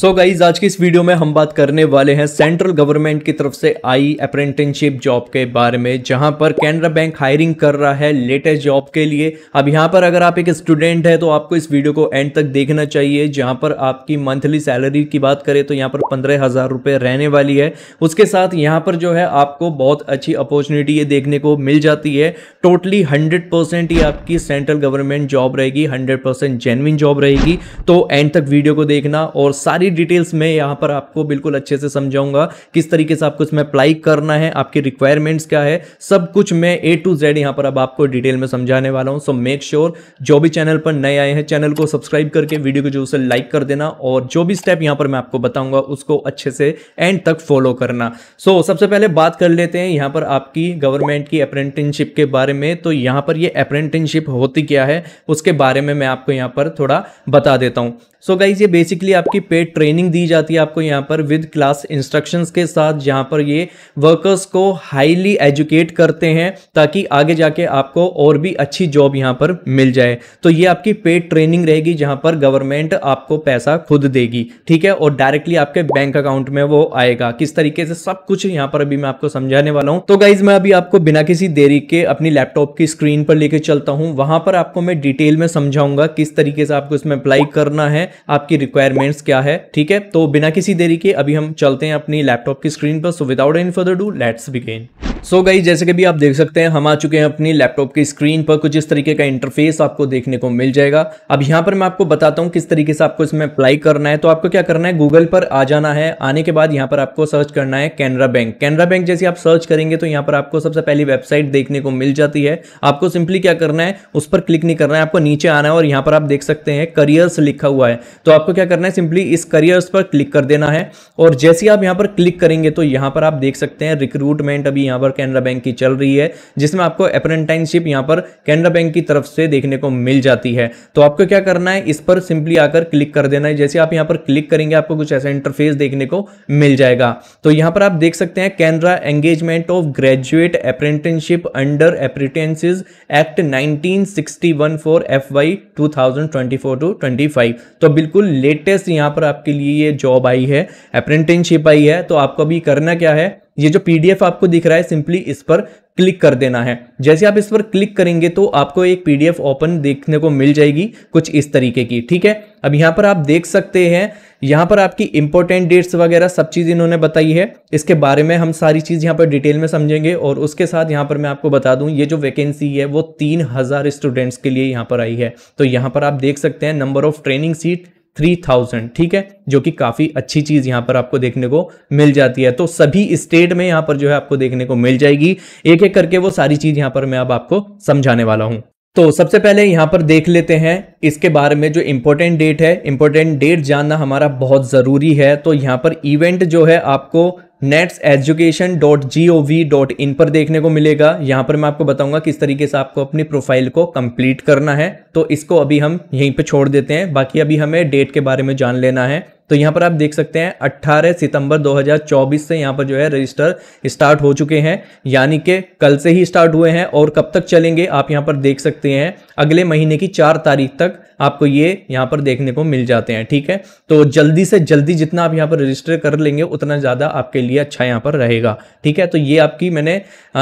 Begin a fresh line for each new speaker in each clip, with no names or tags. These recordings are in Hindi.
सो so गाइज आज की इस वीडियो में हम बात करने वाले हैं सेंट्रल गवर्नमेंट की तरफ से आई अप्रेंटिनशिप जॉब के बारे में जहां पर कैनरा बैंक हायरिंग कर रहा है लेटेस्ट जॉब के लिए अब यहां पर अगर आप एक स्टूडेंट है तो आपको इस वीडियो को एंड तक देखना चाहिए जहां पर आपकी मंथली सैलरी की बात करें तो यहां पर पंद्रह हज़ार रहने वाली है उसके साथ यहाँ पर जो है आपको बहुत अच्छी अपॉर्चुनिटी ये देखने को मिल जाती है टोटली हंड्रेड परसेंट ये आपकी सेंट्रल गवर्नमेंट जॉब रहेगी हंड्रेड परसेंट जॉब रहेगी तो एंड तक वीडियो को देखना और सारी सारी डिटेल्स मैं यहाँ पर आपको बिल्कुल अच्छे से समझाऊंगा किस तरीके से आपको इसमें अप्लाई करना है आपकी रिक्वायरमेंट्स क्या है सब कुछ मैं ए टू जेड यहाँ पर अब आपको डिटेल में समझाने वाला हूँ सो मेक श्योर जो भी चैनल पर नए आए हैं चैनल को सब्सक्राइब करके वीडियो को जो उसे लाइक कर देना और जो भी स्टेप यहाँ पर मैं आपको बताऊंगा उसको अच्छे से एंड तक फॉलो करना सो so, सबसे पहले बात कर लेते हैं यहाँ पर आपकी गवर्नमेंट की अप्रेंटिनशिप के बारे में तो यहाँ पर ये अप्रेंटिनशिप होती क्या है उसके बारे में मैं आपको यहाँ पर थोड़ा बता देता हूँ सो so गाइज ये बेसिकली आपकी पेड ट्रेनिंग दी जाती है आपको यहाँ पर विद क्लास इंस्ट्रक्शंस के साथ जहाँ पर ये वर्कर्स को हाईली एजुकेट करते हैं ताकि आगे जाके आपको और भी अच्छी जॉब यहाँ पर मिल जाए तो ये आपकी पेड ट्रेनिंग रहेगी जहाँ पर गवर्नमेंट आपको पैसा खुद देगी ठीक है और डायरेक्टली आपके बैंक अकाउंट में वो आएगा किस तरीके से सब कुछ यहाँ पर अभी मैं आपको समझाने वाला हूँ तो गाइज मैं अभी आपको बिना किसी देरी के अपनी लैपटॉप की स्क्रीन पर लेके चलता हूँ वहाँ पर आपको मैं डिटेल में समझाऊंगा किस तरीके से आपको इसमें अप्लाई करना है आपकी रिक्वायरमेंट्स क्या है ठीक है तो बिना किसी देरी के अभी हम चलते हैं अपनी लैपटॉप की स्क्रीन पर so without any further do let's begin so so गई जैसे कि भी आप देख सकते हैं हम आ चुके हैं अपनी लैपटॉप की स्क्रीन पर कुछ इस तरीके का इंटरफेस आपको देखने को मिल जाएगा अब यहाँ पर मैं आपको बताता हूँ किस तरीके से आपको इसमें अप्लाई करना है तो आपको क्या करना है गूगल पर आ जाना है आने के बाद यहाँ पर आपको सर्च करना है कैनरा बैंक कैनरा बैंक जैसे आप सर्च करेंगे तो यहाँ पर आपको सबसे पहली वेबसाइट देखने को मिल जाती है आपको सिंपली क्या करना है उस पर क्लिक नहीं करना है आपको नीचे आना है और यहाँ पर आप देख सकते हैं करियर्स लिखा हुआ है तो आपको क्या करना है सिंपली इस करियर्स पर क्लिक कर देना है और जैसे आप यहाँ पर क्लिक करेंगे तो यहाँ पर आप देख सकते हैं रिक्रूटमेंट अभी यहाँ पर कैनरा बैंक की चल रही है जिसमें आपको अप्रेंटाइनशिप यहाँ पर कैनरा बैंक की तरफ से देखने को मिल जाती है तो आपको क्या करना है इस पर सिंपली आकर क्लिक कर देना है जैसे आप यहाँ पर क्लिक करेंगे आपको कुछ ऐसा इंटरफेस देखने को मिल जाएगा तो यहाँ पर आप देख सकते हैं Canara engagement of graduate apprenticeship under apprentices act nineteen sixty one for F Y two 25 तो बिल्कुल लेटेस्ट यहाँ पर आपके लिए ये जॉब आई है अप्रेंटिनशिप आई है तो आपको अभी करना क्या है ये जो पीडीएफ आपको दिख रहा है सिंपली इस पर क्लिक कर देना है जैसे आप इस पर क्लिक करेंगे तो आपको एक पीडीएफ ओपन देखने को मिल जाएगी कुछ इस तरीके की ठीक है अब यहाँ पर आप देख सकते हैं यहाँ पर आपकी इंपॉर्टेंट डेट्स वगैरह सब चीज़ इन्होंने बताई है इसके बारे में हम सारी चीज़ यहाँ पर डिटेल में समझेंगे और उसके साथ यहाँ पर मैं आपको बता दूँ ये जो वैकेंसी है वो तीन हज़ार स्टूडेंट्स के लिए यहाँ पर आई है तो यहाँ पर आप देख सकते हैं number of training seat three thousand ठीक है जो कि काफ़ी अच्छी चीज़ यहां पर आपको देखने को मिल जाती है तो सभी स्टेट में यहां पर जो है आपको देखने को मिल जाएगी एक एक करके वो सारी चीज़ यहां पर मैं अब आपको समझाने वाला हूं तो सबसे पहले यहाँ पर देख लेते हैं इसके बारे में जो इम्पोर्टेंट डेट है इम्पोर्टेंट डेट जानना हमारा बहुत ज़रूरी है तो यहाँ पर इवेंट जो है आपको NATS education dot G O V dot in पर देखने को मिलेगा यहाँ पर मैं आपको बताऊंगा किस तरीके से आपको अपनी प्रोफाइल को कंप्लीट करना है तो इसको अभी हम यहीं पे छोड़ देते हैं बाकी अभी हमें डेट के बारे में जान लेना है तो यहाँ पर आप देख सकते हैं 18 सितंबर 2024 से यहाँ पर जो है रजिस्टर स्टार्ट हो चुके हैं यानी कि कल से ही स्टार्ट हुए हैं और कब तक चलेंगे आप यहाँ पर देख सकते हैं अगले महीने की चार तारीख तक आपको ये यहाँ पर देखने को मिल जाते हैं ठीक है तो जल्दी से जल्दी जितना आप यहाँ पर रजिस्टर कर लेंगे उतना ज़्यादा आपके लिए अच्छा यहाँ पर रहेगा ठीक है तो ये आपकी मैंने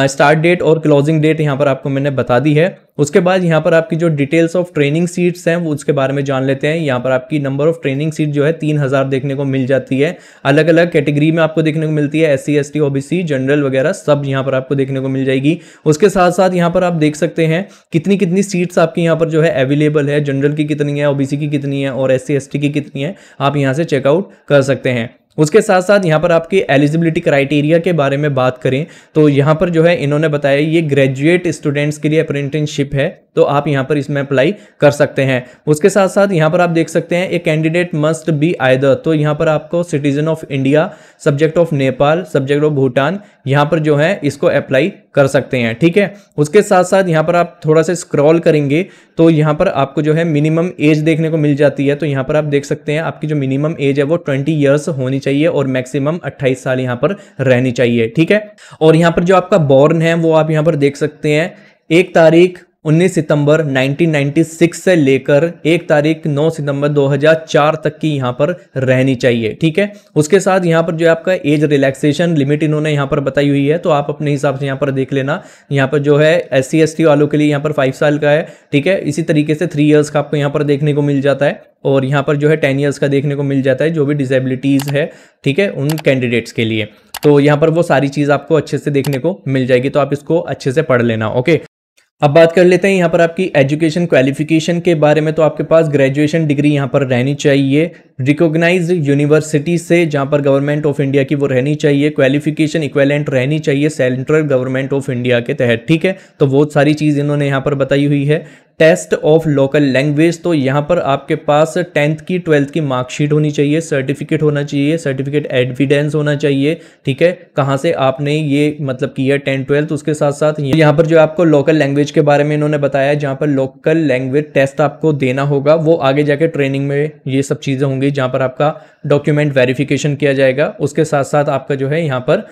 स्टार्ट डेट और क्लोजिंग डेट यहाँ पर आपको मैंने बता दी है उसके बाद यहाँ पर आपकी जो डिटेल्स ऑफ ट्रेनिंग सीट्स हैं वो उसके बारे में जान लेते हैं यहाँ पर आपकी नंबर ऑफ ट्रेनिंग सीट जो है तीन हज़ार देखने को मिल जाती है अलग अलग कैटेगरी में आपको देखने को मिलती है S C S T O B C general वगैरह सब यहाँ पर आपको देखने को मिल जाएगी उसके साथ साथ यहाँ पर आप देख सकते हैं कितनी कितनी सीट्स आपकी यहाँ पर जो है अवेलेबल है जनरल की कितनी है ओ बी सी की कितनी है और एस सी एस टी की कितनी है आप यहाँ से चेकआउट कर सकते हैं उसके साथ साथ यहाँ पर आपकी एलिजिबिलिटी क्राइटेरिया के बारे में बात करें तो यहाँ पर जो है इन्होंने बताया ये ग्रेजुएट स्टूडेंट्स के लिए अप्रेंटिनशिप है तो आप यहां पर इसमें अप्लाई कर सकते हैं उसके साथ साथ यहाँ पर आप देख सकते हैं a candidate must be either तो यहाँ पर आपको citizen of India subject of Nepal subject of Bhutan यहाँ पर जो है इसको अप्लाई कर सकते हैं ठीक है उसके साथ साथ यहाँ पर आप थोड़ा सा स्क्रॉल करेंगे तो यहाँ पर आपको जो है मिनिमम एज देखने को मिल जाती है तो यहाँ पर आप देख सकते हैं आपकी जो मिनिमम एज है वो ट्वेंटी ईयर्स होनी चाहिए और मैक्सिमम अट्ठाईस साल यहां पर रहनी चाहिए ठीक है और यहाँ पर जो आपका बॉर्न है वो आप यहाँ पर देख सकते हैं एक तारीख 19 सितंबर 1996 से लेकर एक तारीख 9 सितंबर 2004 तक की यहाँ पर रहनी चाहिए ठीक है उसके साथ यहाँ पर जो आपका एज रिलैक्सेशन लिमिट इन्होंने यहाँ पर बताई हुई है तो आप अपने हिसाब से यहाँ पर देख लेना यहाँ पर जो है एस सी वालों के लिए यहाँ पर फाइव साल का है ठीक है इसी तरीके से थ्री ईयर्स का आपको यहाँ पर देखने को मिल जाता है और यहाँ पर जो है टेन ईयर्स का देखने को मिल जाता है जो भी डिसेबिलिटीज़ है ठीक है उन कैंडिडेट्स के लिए तो यहाँ पर वो सारी चीज़ आपको अच्छे से देखने को मिल जाएगी तो आप इसको अच्छे से पढ़ लेना ओके अब बात कर लेते हैं यहाँ पर आपकी एजुकेशन क्वालिफिकेशन के बारे में तो आपके पास ग्रेजुएशन डिग्री यहाँ पर रहनी चाहिए रिकोगनाइज यूनिवर्सिटी से जहाँ पर गवर्नमेंट ऑफ इंडिया की वो रहनी चाहिए क्वालिफिकेशन इक्वेलेंट रहनी चाहिए सेंट्रल गवर्नमेंट ऑफ इंडिया के तहत ठीक है तो बहुत सारी चीज़ इन्होंने यहाँ पर बताई हुई है टेस्ट ऑफ लोकल लैंग्वेज तो यहाँ पर आपके पास टेंथ की ट्वेल्थ की मार्कशीट होनी चाहिए सर्टिफिकेट होना चाहिए सर्टिफिकेट एविडेंस होना चाहिए ठीक है कहाँ से आपने ये मतलब किया टेंथ ट्वेल्थ उसके साथ साथ यहाँ पर जो आपको लोकल लैंग्वेज के बारे में इन्होंने बताया जहाँ पर लोकल लैंग्वेज टेस्ट आपको देना होगा वो आगे जाके ट्रेनिंग में ये सब चीज़ें होंगी होंगे जहाँ पर आपका डॉक्यूमेंट वेरिफिकेशन किया जाएगा उसके साथ साथ आपका जो है यहाँ पर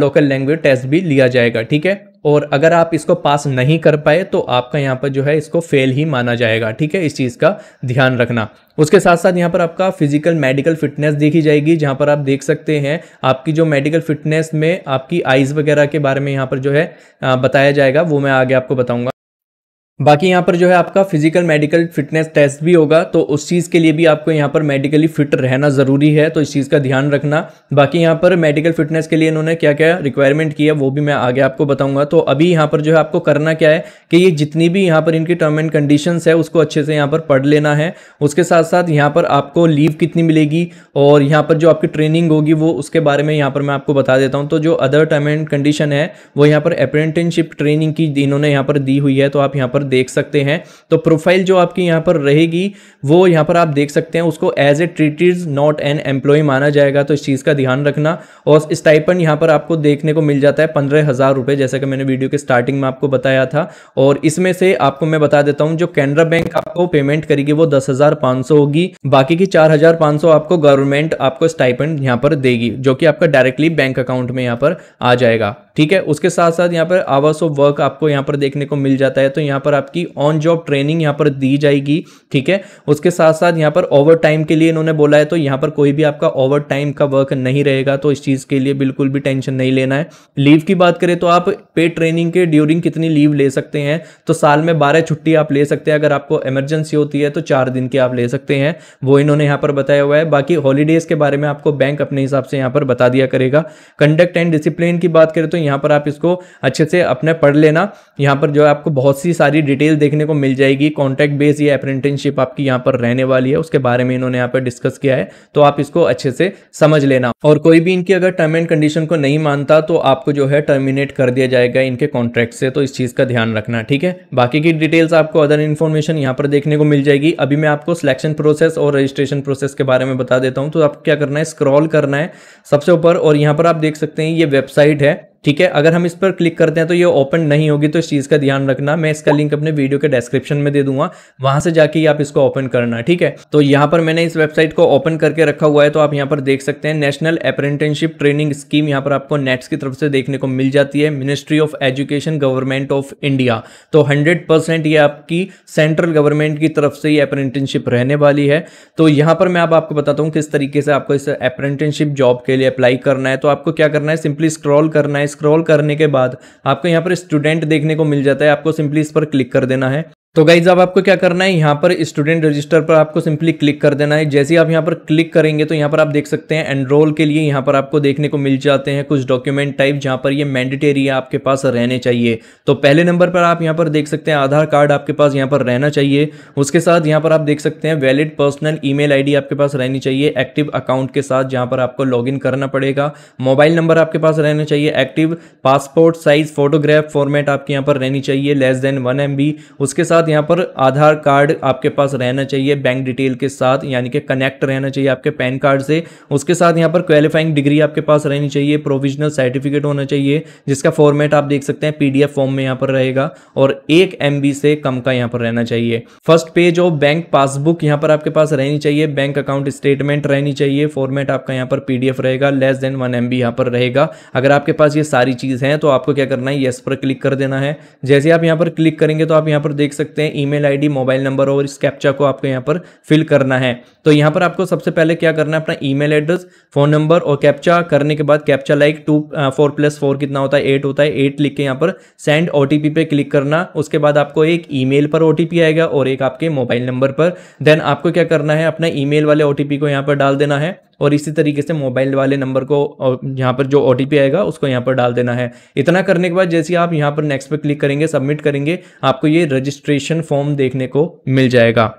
लोकल लैंग्वेज टेस्ट भी लिया जाएगा ठीक है और अगर आप इसको पास नहीं कर पाए तो आपका यहाँ पर जो है इसको फेल ही माना जाएगा ठीक है इस चीज़ का ध्यान रखना उसके साथ साथ यहाँ पर आपका फिजिकल मेडिकल फिटनेस देखी जाएगी जहाँ पर आप देख सकते हैं आपकी जो मेडिकल फिटनेस में आपकी आइज़ वगैरह के बारे में यहाँ पर जो है हाँ, बताया जाएगा वो मैं आगे आपको बताऊँगा बाकी यहाँ पर जो है आपका फिजिकल मेडिकल फिटनेस टेस्ट भी होगा तो उस चीज़ के लिए भी आपको यहाँ पर मेडिकली फिट रहना ज़रूरी है तो इस चीज़ का ध्यान रखना बाकी यहाँ पर मेडिकल फिटनेस के लिए इन्होंने क्या क्या रिक्वायरमेंट किया वो भी मैं आगे आपको बताऊंगा तो अभी यहाँ पर जो है आपको करना क्या है कि ये जितनी भी यहाँ पर इनकी टर्म एंड कंडीशन है उसको अच्छे से यहाँ पर पढ़ लेना है उसके साथ साथ यहाँ पर आपको लीव कितनी मिलेगी और यहाँ पर जो आपकी ट्रेनिंग होगी वो उसके बारे में यहाँ पर मैं आपको बता देता हूँ तो जो अदर टर्म एंड कंडीशन है वो यहाँ पर अप्रेंटिनशिप ट्रेनिंग की इन्होंने यहाँ पर दी हुई है तो आप यहाँ पर देख सकते हैं तो प्रोफाइल जो आपकी यहाँ पर रहेगी वो यहाँ पर आप देख सकते हैं उसको as a treaties not an employ माना जाएगा तो इस चीज़ का ध्यान रखना और इस स्टाइपन यहाँ पर आपको देखने को मिल जाता है पंद्रह हज़ार रुपये जैसा कि मैंने वीडियो के स्टार्टिंग में आपको बताया था और इसमें से आपको मैं बता देता हूँ जो कैनरा बैंक आपको पेमेंट करेगी वो दस होगी बाकी की चार आपको गवर्नमेंट आपको स्टाइपन यहाँ पर देगी जो कि आपका डायरेक्टली बैंक अकाउंट में यहाँ पर आ जाएगा ठीक है उसके साथ साथ यहाँ पर आवर्स ऑफ वर्क आपको यहाँ पर देखने को मिल जाता है तो यहाँ पर आपकी ऑन जॉब ट्रेनिंग यहाँ पर दी जाएगी ठीक है उसके साथ साथ यहाँ पर ओवर टाइम के लिए इन्होंने बोला है तो यहाँ पर कोई भी आपका ओवर टाइम का वर्क नहीं रहेगा तो इस चीज़ के लिए बिल्कुल भी टेंशन नहीं लेना है लीव की बात करें तो आप पे ट्रेनिंग के ड्यूरिंग कितनी लीव ले सकते हैं तो साल में बारह छुट्टी आप ले सकते हैं अगर आपको इमरजेंसी होती है तो चार दिन की आप ले सकते हैं वो इन्होंने यहाँ पर बताया हुआ है बाकी हॉलीडेज के बारे में आपको बैंक अपने हिसाब से यहाँ पर बता दिया करेगा कंडक्ट एंड डिसिप्लिन की बात करें तो यहाँ पर आप इसको अच्छे से अपने पढ़ लेना यहाँ पर जो है आपको बहुत सी सारी डिटेल देखने को मिल जाएगी कॉन्टैक्ट बेस ये अप्रेंटिनशिप आपकी यहाँ पर रहने वाली है उसके बारे में इन्होंने यहाँ पर डिस्कस किया है तो आप इसको अच्छे से समझ लेना और कोई भी इनकी अगर टर्म एंड कंडीशन को नहीं मानता तो आपको जो है टर्मिनेट कर दिया जाएगा इनके कॉन्ट्रैक्ट से तो इस चीज़ का ध्यान रखना ठीक है बाकी की डिटेल्स आपको अदर इन्फॉर्मेशन यहाँ पर देखने को मिल जाएगी अभी मैं आपको सिलेक्शन प्रोसेस और रजिस्ट्रेशन प्रोसेस के बारे में बता देता हूँ तो आपको क्या करना है स्क्रॉल करना है सबसे ऊपर और यहाँ पर आप देख सकते हैं ये वेबसाइट है ठीक है अगर हम इस पर क्लिक करते हैं तो ये ओपन नहीं होगी तो इस चीज़ का ध्यान रखना मैं इसका लिंक अपने वीडियो के डिस्क्रिप्शन में दे दूंगा वहां से जाके आप इसको ओपन करना ठीक है तो यहाँ पर मैंने इस वेबसाइट को ओपन करके रखा हुआ है तो आप यहाँ पर देख सकते हैं नेशनल अप्रेंटिसशिप ट्रेनिंग स्कीम यहाँ पर आपको नेट्स की तरफ से देखने को मिल जाती है ministry of education government of India तो हंड्रेड ये आपकी सेंट्रल गवर्नमेंट की तरफ से ये अप्रेंटिसशिप रहने वाली है तो यहाँ पर मैं अब आप आपको बताता हूँ किस तरीके से आपको इस अप्रेंटिसशिप जॉब के लिए अप्लाई करना है तो आपको क्या करना है सिंपली स्क्रॉल करना है स्क्रॉल करने के बाद आपको यहाँ पर स्टूडेंट देखने को मिल जाता है आपको सिंपली इस पर क्लिक कर देना है तो गाइज अब आपको क्या करना है यहाँ पर स्टूडेंट रजिस्टर पर आपको सिंपली क्लिक कर देना है जैसे ही आप यहाँ पर क्लिक करेंगे तो यहाँ पर आप देख सकते हैं एनरोल के लिए यहाँ पर आपको देखने को मिल जाते हैं कुछ डॉक्यूमेंट टाइप जहाँ पर ये मैंडेटरी है आपके पास रहने चाहिए तो पहले नंबर पर आप यहाँ पर देख सकते हैं आधार कार्ड आपके पास यहाँ पर रहना चाहिए उसके साथ यहाँ पर आप देख सकते हैं वैलिड पर्सनल ई मेल आपके पास रहनी चाहिए एक्टिव अकाउंट के साथ जहाँ पर आपको लॉग करना पड़ेगा मोबाइल नंबर आपके पास रहना चाहिए active passport size photograph format आपके यहाँ पर रहनी चाहिए लेस देन वन उसके साथ साथ यहाँ पर आधार कार्ड आपके पास रहना चाहिए बैंक डिटेल के साथ यानी कि कनेक्ट रहना चाहिए आपके पैन कार्ड से उसके साथ यहाँ पर क्वालिफाइंग डिग्री आपके पास रहनी चाहिए प्रोविजनल सर्टिफिकेट होना चाहिए जिसका फॉर्मेट आप देख सकते हैं पीडीएफ फॉर्म में यहाँ पर रहेगा और एक एम से कम का यहाँ पर रहना चाहिए first page of bank passbook यहाँ पर आपके पास रहनी चाहिए बैंक अकाउंट स्टेटमेंट रहनी चाहिए फॉर्मेट आपका यहाँ पर पी रहेगा लेस देन वन एम यहाँ पर रहेगा अगर आपके पास ये सारी चीज़ हैं तो आपको क्या करना है येस पर क्लिक कर देना है जैसे आप यहाँ पर क्लिक करेंगे तो आप यहाँ पर देख सकते सकते हैं ईमेल आईडी मोबाइल नंबर और इस कैप्चा को आपको यहाँ पर फिल करना है तो यहाँ पर आपको सबसे पहले क्या करना है अपना ईमेल एड्रेस फोन नंबर और कैप्चा करने के बाद captcha like two four plus four कितना होता है एट होता है एट लिख के यहाँ पर सेंड ओ पे क्लिक करना उसके बाद आपको एक ईमेल पर ओ आएगा और एक आपके मोबाइल नंबर पर देन आपको क्या करना है अपना ईमेल वाले ओ को यहाँ पर डाल देना है और इसी तरीके से मोबाइल वाले नंबर को यहाँ पर जो ओ आएगा उसको यहाँ पर डाल देना है इतना करने के बाद जैसे आप यहाँ पर नेक्स्ट पर क्लिक करेंगे सबमिट करेंगे आपको ये रजिस्ट्रेशन फॉर्म देखने को मिल जाएगा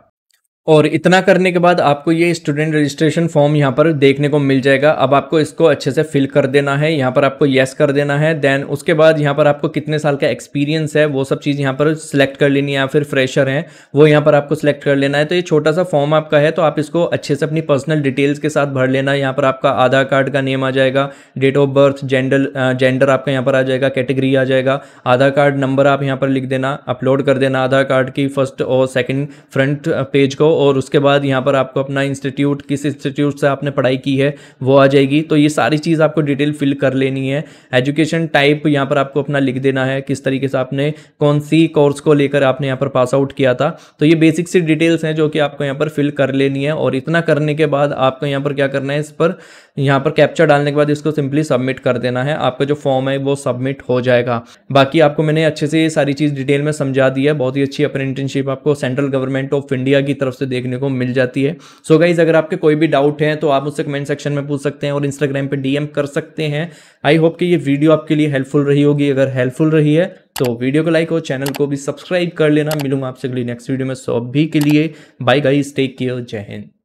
और इतना करने के बाद आपको ये स्टूडेंट रजिस्ट्रेशन फॉर्म यहाँ पर देखने को मिल जाएगा अब आपको इसको अच्छे से फिल कर देना है यहाँ पर आपको येस कर देना है देन उसके बाद यहाँ पर आपको कितने साल का एक्सपीरियंस है वो सब चीज़ यहाँ पर सिलेक्ट कर लेनी है या फिर फ्रेशर हैं वो यहाँ पर आपको सिलेक्ट कर लेना है तो ये छोटा सा फॉर्म आपका है तो आप इसको अच्छे से अपनी पर्सनल डिटेल्स के साथ भर लेना है यहाँ पर आपका आधार कार्ड का नेम आ जाएगा date of birth gender gender आपका यहाँ पर आ जाएगा कैटेगरी आ जाएगा आधार कार्ड नंबर आप यहाँ पर लिख देना अपलोड कर देना आधार कार्ड की फर्स्ट और सेकेंड फ्रंट पेज को और उसके बाद यहाँ पर आपको अपना इंस्टीट्यूट किस इंस्टीट्यूट से आपने पढ़ाई की है वो आ जाएगी तो ये सारी चीज़ आपको डिटेल फिल कर लेनी है एजुकेशन टाइप यहाँ पर आपको अपना लिख देना है किस तरीके से आपने कौन सी कोर्स को लेकर आपने यहाँ पर पास आउट किया था तो ये बेसिक सी डिटेल्स हैं जो कि आपको यहाँ पर फिल कर लेनी है और इतना करने के बाद आपको यहाँ पर क्या करना है इस पर यहाँ पर कैप्चर डालने के बाद इसको सिंपली सबमिट कर देना है आपका जो फॉर्म है वो सबमिट हो जाएगा बाकी आपको मैंने अच्छे से ये सारी चीज़ डिटेल में समझा दी है बहुत ही अच्छी अपनी इंटर्नशिप आपको सेंट्रल गवर्नमेंट ऑफ इंडिया की तरफ से देखने को मिल जाती है सो so गाइज अगर आपके कोई भी डाउट है तो आप मुझसे कमेंट सेक्शन में पूछ सकते हैं और इंस्टाग्राम पे डीएम कर सकते हैं आई होप कि ये वीडियो आपके लिए हेल्पफुल रही होगी अगर हेल्पफुल रही है तो वीडियो को लाइक और चैनल को भी सब्सक्राइब कर लेना मिलूंगा आपसे अगली नेक्स्ट वीडियो में सो अभी के लिए बाई गाइज टेक केयर जय हिंद